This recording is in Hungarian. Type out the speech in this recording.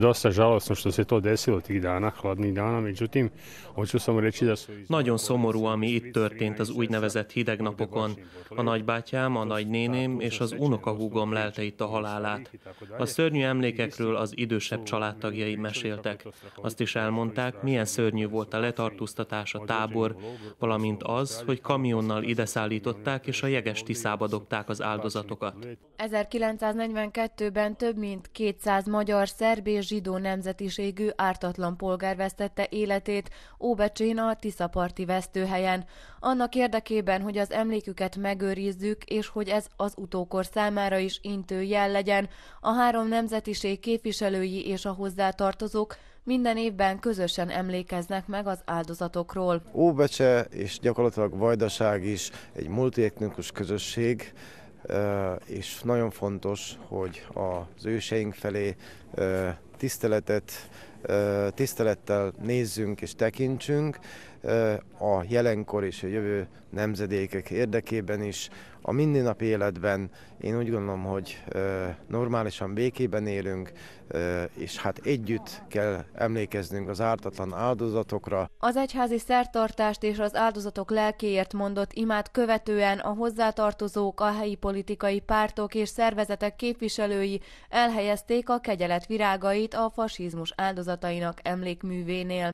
Dosta žalostno što se to desilo tih dana, hladnih dana, međutim, hoću samo reći da su... Nagyon szomorú, ami itt történt az úgynevezett hideg napokon. A nagybátyám, a nagynéném és az unokahúgom lelte itt a halálát. A szörnyű emlékekről az idősebb családtagjai meséltek. Azt is elmondták, milyen szörnyű volt a letartóztatás, a tábor, valamint az, hogy kamionnal ide szállították és a jeges tiszába dobták az áldozatokat. 1942-ben több mint 200 magyar, szerb és zsidó nemzetiségű ártatlan polgár vesztette életét Óbecsén a Tiszaparti vesztőhelyen. Annak érdekében, hogy az emléküket megőrizzük, és hogy ez az utókor számára is intő jel legyen, a három nemzetiség képviselői és a hozzátartozók minden évben közösen emlékeznek meg az áldozatokról. Óbecse és gyakorlatilag Vajdaság is egy multietnikus közösség, és nagyon fontos, hogy az őseink felé tiszteletet, tisztelettel nézzünk és tekintsünk, a jelenkor és a jövő nemzedékek érdekében is. A mindennapi életben én úgy gondolom, hogy normálisan békében élünk, és hát együtt kell emlékeznünk az ártatlan áldozatokra. Az egyházi szertartást és az áldozatok lelkéért mondott imát követően a hozzátartozók, a helyi politikai pártok és szervezetek képviselői elhelyezték a kegyelet virágait a fasizmus áldozatainak emlékművénél.